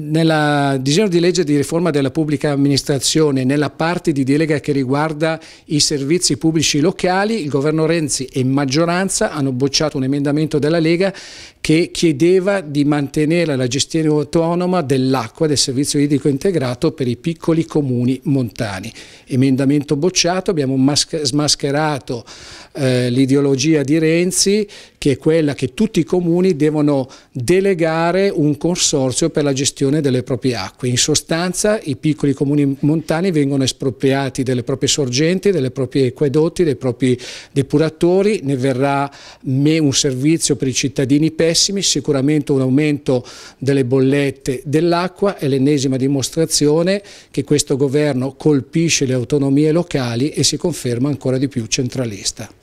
Nel disegno di legge di riforma della pubblica amministrazione, nella parte di delega che riguarda i servizi pubblici locali, il governo Renzi e maggioranza hanno bocciato un emendamento della Lega che chiedeva di mantenere la gestione autonoma dell'acqua del servizio idrico integrato per i piccoli comuni montani. Emendamento bocciato, abbiamo smascherato eh, l'ideologia di Renzi che è quella che tutti i comuni devono delegare un consorzio per la gestione gestione delle proprie acque. In sostanza i piccoli comuni montani vengono espropriati delle proprie sorgenti, delle proprie acquedotti, dei propri depuratori, ne verrà un servizio per i cittadini pessimi, sicuramente un aumento delle bollette dell'acqua è l'ennesima dimostrazione che questo governo colpisce le autonomie locali e si conferma ancora di più centralista.